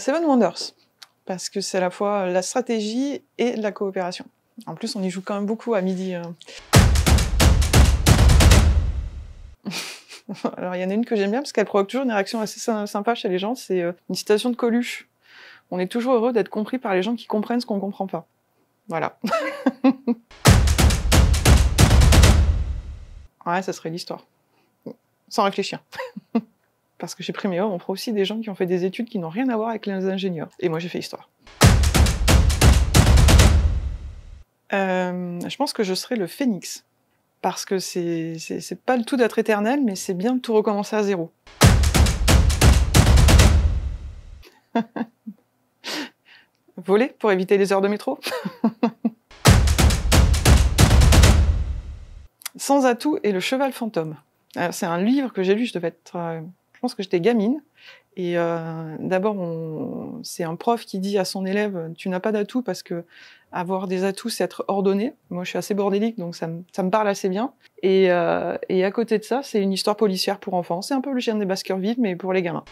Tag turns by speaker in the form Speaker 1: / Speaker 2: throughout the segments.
Speaker 1: Seven Wonders, parce que c'est à la fois la stratégie et la coopération. En plus, on y joue quand même beaucoup à midi. Hein. Alors, il y en a une que j'aime bien parce qu'elle provoque toujours une réaction assez sympa chez les gens. C'est euh, une citation de Coluche. On est toujours heureux d'être compris par les gens qui comprennent ce qu'on ne comprend pas. Voilà. ouais, ça serait l'histoire. Sans réfléchir. parce que chez Priméor, on prend aussi des gens qui ont fait des études qui n'ont rien à voir avec les ingénieurs. Et moi, j'ai fait histoire. Euh, je pense que je serai le phénix, parce que c'est pas le tout d'être éternel, mais c'est bien de tout recommencer à zéro. Voler pour éviter les heures de métro Sans atout et le cheval fantôme. Euh, c'est un livre que j'ai lu, je devais être euh, je pense que j'étais gamine. Et euh, d'abord, c'est un prof qui dit à son élève Tu n'as pas d'atout parce que avoir des atouts, c'est être ordonné. Moi, je suis assez bordélique, donc ça, me, ça me parle assez bien. Et, euh, et à côté de ça, c'est une histoire policière pour enfants. C'est un peu le chien des Baskerville, mais pour les gamins.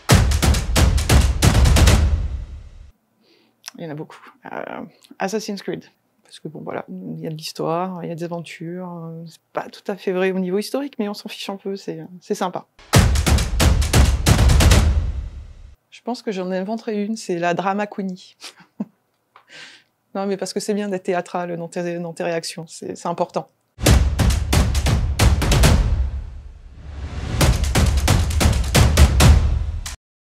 Speaker 1: Il y en a beaucoup. Euh, Assassin's Creed. Parce que bon, voilà, il y a de l'histoire, il y a des aventures. C'est pas tout à fait vrai au niveau historique, mais on s'en fiche un peu, c'est sympa. Je pense que j'en inventerai une, c'est la drama non, mais parce que c'est bien d'être théâtral tes, dans tes réactions, c'est important.